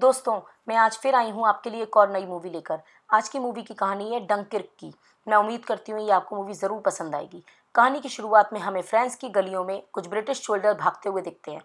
दोस्तों मैं आज फिर आई हूँ आपके लिए एक और नई मूवी लेकर आज की मूवी की कहानी है डंकिर्क की मैं उम्मीद करती हूँ ये आपको मूवी ज़रूर पसंद आएगी कहानी की शुरुआत में हमें फ्रांस की गलियों में कुछ ब्रिटिश शोल्डर भागते हुए दिखते हैं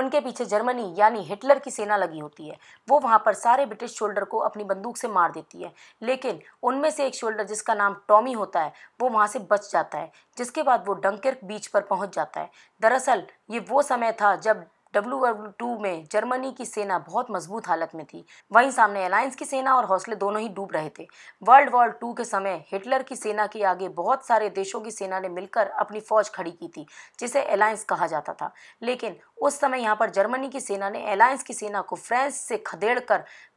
उनके पीछे जर्मनी यानी हिटलर की सेना लगी होती है वो वहाँ पर सारे ब्रिटिश शोल्डर को अपनी बंदूक से मार देती है लेकिन उनमें से एक शोल्डर जिसका नाम टॉमी होता है वो वहाँ से बच जाता है जिसके बाद वो डंकिर्क बीच पर पहुँच जाता है दरअसल ये वो समय था जब डब्ल्यू टू में जर्मनी की सेना बहुत मजबूत हालत में थी वहीं सामने अलायंस की सेना और हौसले दोनों ही डूब रहे थे वर्ल्ड वॉर टू के समय हिटलर की सेना के आगे बहुत सारे देशों की सेना ने मिलकर अपनी फौज खड़ी की थी जिसे अलायंस कहा जाता था लेकिन उस समय यहाँ पर जर्मनी की सेना ने अलायंस की सेना को फ्रांस से खदेड़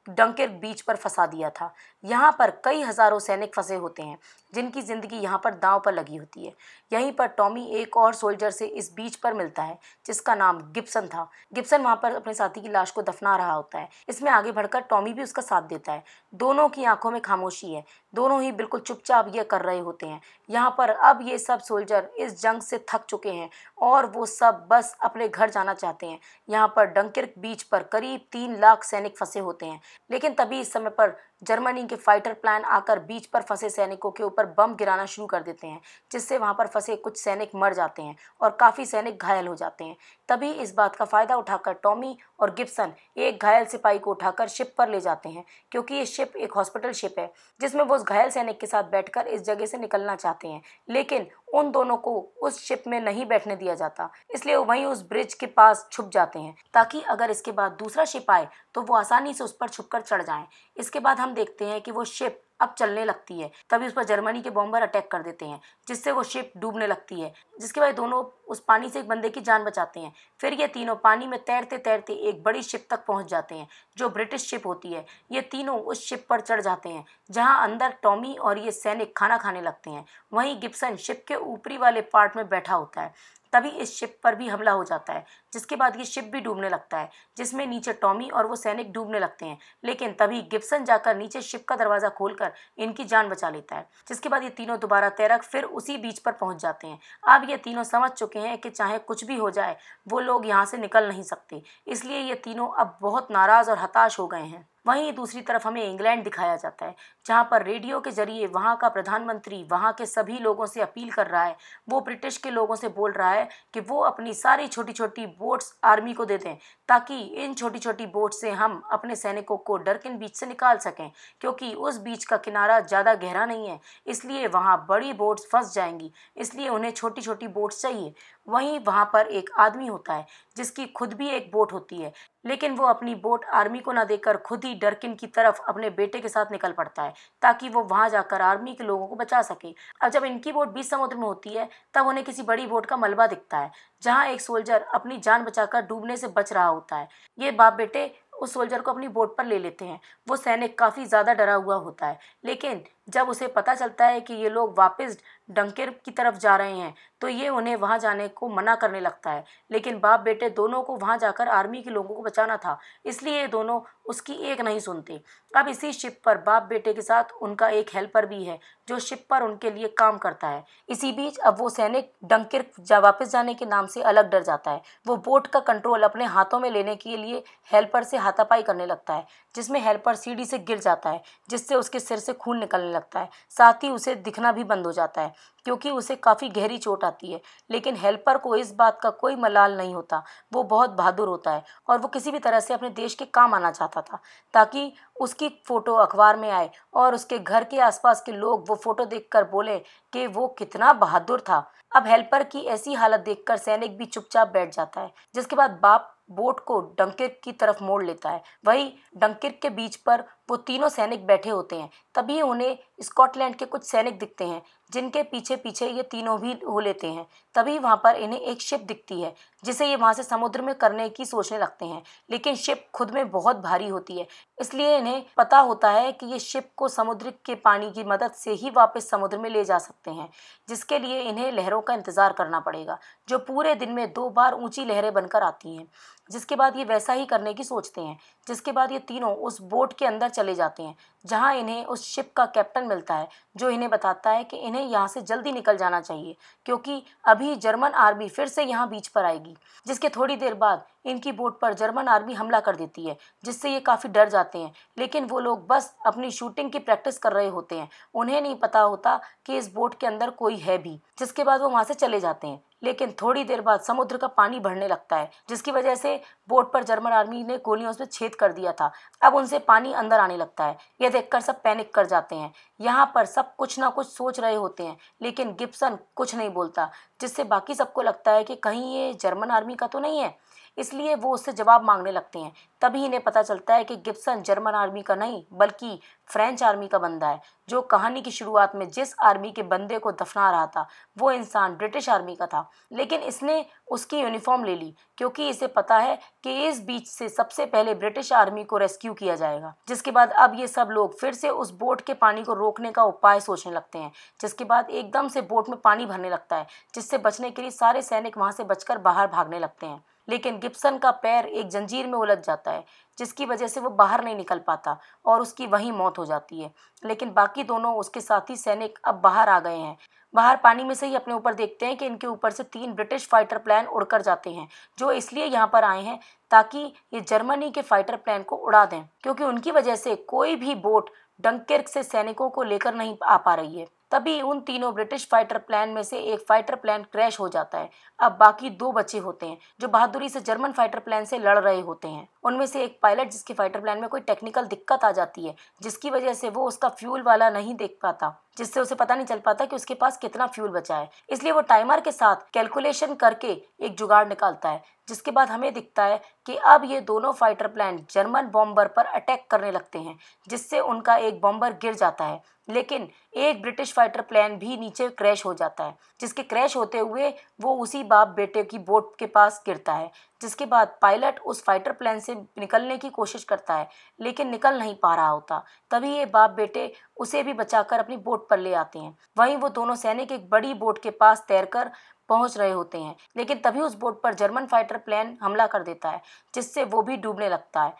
डंकर बीच पर फंसा दिया था यहाँ पर कई हज़ारों सैनिक फंसे होते हैं जिनकी ज़िंदगी यहाँ पर दांव पर लगी होती है यहीं पर टॉमी एक और सोल्जर से इस बीच पर मिलता है जिसका नाम गिब्सन था गिब्सन वहाँ पर अपने साथी की लाश को दफना रहा होता है इसमें आगे बढ़कर टॉमी भी उसका साथ देता है दोनों की आंखों में खामोशी है दोनों ही बिल्कुल चुपचाप ये कर रहे होते हैं यहाँ पर अब ये सब सोल्जर इस जंग से थक चुके हैं और वो सब बस अपने घर जाना चाहते हैं यहाँ पर डंकर बीच पर करीब तीन लाख सैनिक फंसे होते हैं लेकिन तभी इस समय पर जर्मनी के फाइटर प्लान आकर बीच पर फंसे सैनिकों के ऊपर बम गिराना शुरू कर देते हैं जिससे वहाँ पर फंसे कुछ सैनिक मर जाते हैं और काफ़ी सैनिक घायल हो जाते हैं तभी इस बात का फ़ायदा उठाकर टॉमी और गिब्सन एक घायल सिपाही को उठाकर शिप पर ले जाते हैं क्योंकि ये शिप एक हॉस्पिटल शिप है जिसमें वो उस घायल सैनिक के साथ बैठकर इस जगह से निकलना चाहते हैं लेकिन उन दोनों को उस शिप में नहीं बैठने दिया जाता इसलिए वहीं उस ब्रिज के पास छुप जाते हैं ताकि अगर इसके बाद दूसरा शिप आए तो वो आसानी से उस पर छुप कर चढ़ जाए इसके बाद हम हम देखते हैं कि वो शिप अब चलने लगती है तभी उस पर जर्मनी के बॉम्बर अटैक कर देते हैं जिससे वो शिप डूबने लगती है जिसके बाद दोनों उस पानी से एक बंदे की जान बचाते हैं फिर ये तीनों पानी में तैरते तैरते एक बड़ी शिप तक पहुंच जाते हैं जो ब्रिटिश शिप होती है ये तीनों उस शिप पर चढ़ जाते हैं जहाँ अंदर टॉमी और ये सैनिक खाना खाने लगते हैं वहीं गिप्सन शिप के ऊपरी वाले पार्ट में बैठा होता है तभी इस शिप पर भी हमला हो जाता है जिसके बाद ये शिप भी डूबने लगता है जिसमें नीचे टॉमी और वो सैनिक डूबने लगते हैं लेकिन तभी गिब्सन जाकर नीचे शिप का दरवाज़ा खोलकर इनकी जान बचा लेता है जिसके बाद ये तीनों दोबारा तैरक फिर उसी बीच पर पहुंच जाते हैं अब ये तीनों समझ चुके हैं कि चाहे कुछ भी हो जाए वो लोग यहाँ से निकल नहीं सकते इसलिए ये तीनों अब बहुत नाराज़ और हताश हो गए हैं वहीं दूसरी तरफ हमें इंग्लैंड दिखाया जाता है जहां पर रेडियो के जरिए वहां का प्रधानमंत्री वहां के सभी लोगों से अपील कर रहा है वो ब्रिटिश के लोगों से बोल रहा है कि वो अपनी सारी छोटी छोटी बोट्स आर्मी को दे दें ताकि इन छोटी छोटी बोट से हम अपने सैनिकों को डरकिन बीच से निकाल सकें क्योंकि उस बीच का किनारा ज़्यादा गहरा नहीं है इसलिए वहाँ बड़ी बोट्स फंस जाएंगी इसलिए उन्हें छोटी छोटी बोट्स चाहिए वहीं वहाँ पर एक आदमी होता है जिसकी खुद भी एक बोट होती है लेकिन वो अपनी बोट आर्मी को ना देकर खुद ही डरकिन की तरफ अपने बेटे के साथ निकल पड़ता है ताकि वो वहाँ जाकर आर्मी के लोगों को बचा सके अब जब इनकी बोट बीच समुद्र में होती है तब उन्हें किसी बड़ी बोट का मलबा दिखता है जहाँ एक सोल्जर अपनी जान बचाकर डूबने से बच रहा होता है ये बाप बेटे उस सोल्जर को अपनी बोट पर ले लेते हैं वो सैनिक काफ़ी ज़्यादा डरा हुआ होता है लेकिन जब उसे पता चलता है कि ये लोग वापस डंकेर की तरफ जा रहे हैं तो ये उन्हें वहाँ जाने को मना करने लगता है लेकिन बाप बेटे दोनों को वहाँ जाकर आर्मी के लोगों को बचाना था इसलिए ये दोनों उसकी एक नहीं सुनते अब इसी शिप पर बाप बेटे के साथ उनका एक हेल्पर भी है जो शिप पर उनके लिए काम करता है इसी बीच अब वो सैनिक डंकिर जा वापस जाने के नाम से अलग डर जाता है वो बोट का कंट्रोल अपने हाथों में लेने के लिए हेल्पर से हाथापाई करने लगता है जिसमें हेल्पर सीढ़ी से गिर जाता है जिससे उसके सिर से खून निकलने लगता है साथ ही उसे दिखना भी बंद हो जाता है क्योंकि उसे काफ़ी गहरी चोट आती है लेकिन हेल्पर को इस बात का कोई मलाल नहीं होता वो बहुत बहादुर होता है और वो किसी भी तरह से अपने देश के काम आना चाहता था ताकि उसकी फ़ोटो अखबार में आए और उसके घर के आसपास के लोग वो फ़ोटो देखकर बोले कि वो कितना बहादुर था अब हेल्पर की ऐसी हालत देखकर सैनिक भी चुपचाप बैठ जाता है जिसके बाद बाप बोट को डंकिर्क की तरफ मोड़ लेता है वही डंकिर्क के बीच पर वो तीनों सैनिक बैठे होते हैं तभी उन्हें स्कॉटलैंड के कुछ सैनिक दिखते हैं जिनके पीछे पीछे ये तीनों भी हो लेते हैं तभी वहाँ पर इन्हें एक शिप दिखती है जिसे ये वहाँ से समुद्र में करने की सोचने लगते हैं लेकिन शिप खुद में बहुत भारी होती है इसलिए इन्हें पता होता है कि ये शिप को समुद्र के पानी की मदद से ही वापस समुद्र में ले जा सकते सकते हैं जिसके लिए इन्हें लहरों का इंतज़ार करना पड़ेगा जो पूरे दिन में दो बार ऊंची लहरें बनकर आती हैं जिसके बाद ये वैसा ही करने की सोचते हैं जिसके बाद ये तीनों उस बोट के अंदर चले जाते हैं जहाँ इन्हें उस शिप का कैप्टन मिलता है जो इन्हें बताता है कि इन्हें यहाँ से जल्दी निकल जाना चाहिए क्योंकि अभी जर्मन आर्मी फिर से यहाँ बीच पर आएगी जिसके थोड़ी देर बाद इनकी बोट पर जर्मन आर्मी हमला कर देती है जिससे ये काफ़ी डर जाते हैं लेकिन वो लोग बस अपनी शूटिंग की प्रैक्टिस कर रहे होते हैं उन्हें नहीं पता होता कि इस बोट के अंदर कोई है भी जिसके बाद वो वहाँ से चले जाते हैं लेकिन थोड़ी देर बाद समुद्र का पानी बढ़ने लगता है जिसकी वजह से बोट पर जर्मन आर्मी ने गोलियों से छेद कर दिया था अब उनसे पानी अंदर आने लगता है यह देखकर सब पैनिक कर जाते हैं यहाँ पर सब कुछ ना कुछ सोच रहे होते हैं लेकिन गिप्सन कुछ नहीं बोलता जिससे बाकी सबको लगता है कि कहीं ये जर्मन आर्मी का तो नहीं है इसलिए वो उससे जवाब मांगने लगते हैं तभी इन्हें पता चलता है कि गिब्सन जर्मन आर्मी का नहीं बल्कि फ्रेंच आर्मी का बंदा है जो कहानी की शुरुआत में जिस आर्मी के बंदे को दफना रहा था वो इंसान ब्रिटिश आर्मी का था लेकिन इसने उसकी यूनिफॉर्म ले ली क्योंकि इसे पता है कि इस बीच से सबसे पहले ब्रिटिश आर्मी को रेस्क्यू किया जाएगा जिसके बाद अब ये सब लोग फिर से उस बोट के पानी को रोकने का उपाय सोचने लगते हैं जिसके बाद एकदम से बोट में पानी भरने लगता है जिससे बचने के लिए सारे सैनिक वहाँ से बचकर बाहर भागने लगते हैं लेकिन गिब्सन का पैर एक जंजीर में उलझ जाता है जिसकी वजह से वो बाहर नहीं निकल पाता और उसकी वहीं मौत हो जाती है लेकिन बाकी दोनों उसके साथी सैनिक अब बाहर आ गए हैं बाहर पानी में से ही अपने ऊपर देखते हैं कि इनके ऊपर से तीन ब्रिटिश फाइटर प्लान उड़कर जाते हैं जो इसलिए यहाँ पर आए हैं ताकि ये जर्मनी के फाइटर प्लान को उड़ा दें क्योंकि उनकी वजह से कोई भी बोट डंकिर्क से सैनिकों को लेकर नहीं आ पा रही है तभी उन तीनों ब्रिटिश फाइटर प्लान में से एक फाइटर प्लान क्रैश हो जाता है अब बाकी दो बच्चे होते हैं जो बहादुरी से जर्मन फाइटर प्लान से लड़ रहे होते हैं उनमें से एक पायलट जिसके फाइटर प्लान में कोई टेक्निकल दिक्कत आ जाती है जिसकी वजह से वो उसका फ्यूल वाला नहीं देख पाता जिससे उसे पता नहीं चल पाता कि उसके पास कितना फ्यूल बचा है इसलिए वो टाइमर के साथ कैलकुलेशन करके एक जुगाड़ निकालता है जिसके बाद हमें दिखता है कि अब ये दोनों फाइटर प्लान जर्मन बॉम्बर पर अटैक करने लगते हैं जिससे उनका एक बॉम्बर गिर जाता है लेकिन एक ब्रिटिश फाइटर प्लान भी नीचे क्रैश हो जाता है जिसके क्रैश होते हुए वो उसी बाप बेटे की बोट के पास गिरता है जिसके बाद पायलट उस फाइटर प्लेन से निकलने की कोशिश करता है लेकिन निकल नहीं पा रहा होता तभी ये बाप बेटे उसे भी बचाकर अपनी बोट पर ले आते हैं वहीं वो दोनों सैनिक एक बड़ी बोट के पास तैरकर पहुंच रहे होते हैं लेकिन तभी उस बोट पर जर्मन फाइटर प्लेन हमला कर देता है जिससे वो भी डूबने लगता है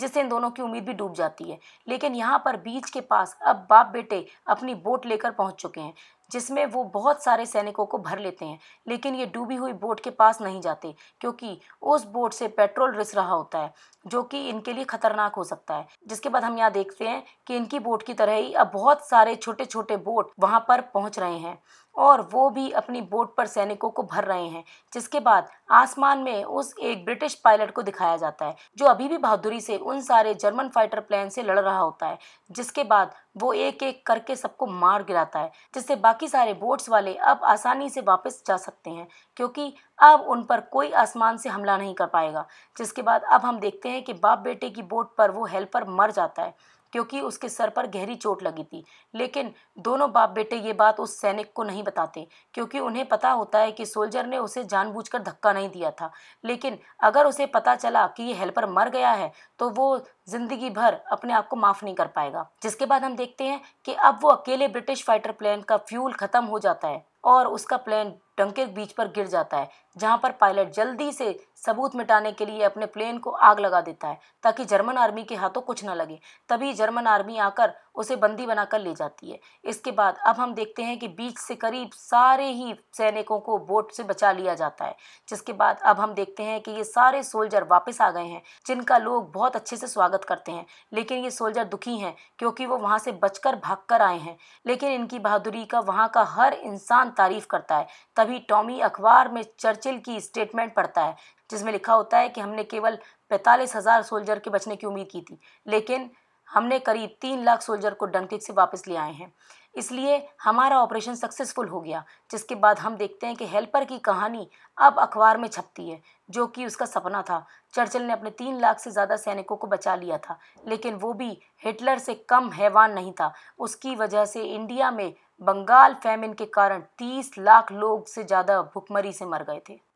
जिससे इन दोनों की उम्मीद भी डूब जाती है लेकिन यहाँ पर बीच के पास अब बाप बेटे अपनी बोट लेकर पहुँच चुके हैं जिसमें वो बहुत सारे सैनिकों को भर लेते हैं लेकिन ये डूबी हुई बोट के पास नहीं जाते क्योंकि उस बोट से पेट्रोल रिस रहा होता है जो कि इनके लिए खतरनाक हो सकता है जिसके बाद हम यहाँ देखते हैं कि इनकी बोट की तरह ही अब बहुत सारे छोटे छोटे बोट वहाँ पर पहुँच रहे हैं और वो भी अपनी बोट पर सैनिकों को भर रहे हैं जिसके बाद आसमान में उस एक ब्रिटिश पायलट को दिखाया जाता है जो अभी भी बहादुरी से उन सारे जर्मन फाइटर प्लेन से लड़ रहा होता है जिसके बाद वो एक एक करके सबको मार गिराता है जिससे बाकी सारे बोट्स वाले अब आसानी से वापस जा सकते हैं क्योंकि अब उन पर कोई आसमान से हमला नहीं कर पाएगा जिसके बाद अब हम देखते हैं कि बाप बेटे की बोट पर वो हेल्पर मर जाता है क्योंकि उसके सर पर गहरी चोट लगी थी लेकिन दोनों बाप बेटे ये बात उस सैनिक को नहीं बताते क्योंकि उन्हें पता होता है कि सोल्जर ने उसे जानबूझकर धक्का नहीं दिया था लेकिन अगर उसे पता चला कि ये हेल्पर मर गया है तो वो ज़िंदगी भर अपने आप को माफ़ नहीं कर पाएगा जिसके बाद हम देखते हैं कि अब वो अकेले ब्रिटिश फाइटर प्लेन का फ्यूल ख़त्म हो जाता है और उसका प्लेन डंकेर बीच पर गिर जाता है जहाँ पर पायलट जल्दी से सबूत मिटाने के लिए अपने प्लेन को आग लगा देता है ताकि जर्मन आर्मी के हाथों कुछ न लगे तभी जर्मन आर्मी आकर उसे बंदी बनाकर ले जाती है इसके बाद अब हम देखते हैं कि बीच से करीब सारे ही सैनिकों को बोट से बचा लिया जाता है जिसके बाद अब हम देखते हैं कि ये सारे सोल्जर वापस आ गए हैं जिनका लोग बहुत अच्छे से स्वागत करते हैं लेकिन ये सोल्जर दुखी हैं क्योंकि वो वहाँ से बचकर भाग कर आए हैं लेकिन इनकी बहादुरी का वहाँ का हर इंसान तारीफ करता है तभी टॉमी अखबार में चर्चिल की स्टेटमेंट पढ़ता है जिसमें लिखा होता है कि हमने केवल पैंतालीस हज़ार सोल्जर के बचने की उम्मीद की थी लेकिन हमने करीब तीन लाख सोल्जर को डनकिक से वापस ले आए हैं इसलिए हमारा ऑपरेशन सक्सेसफुल हो गया जिसके बाद हम देखते हैं कि हेल्पर की कहानी अब अखबार में छपती है जो कि उसका सपना था चर्चिल ने अपने तीन लाख से ज़्यादा सैनिकों को बचा लिया था लेकिन वो भी हिटलर से कम हैवान नहीं था उसकी वजह से इंडिया में बंगाल फैमिन के कारण तीस लाख लोग से ज़्यादा भुखमरी से मर गए थे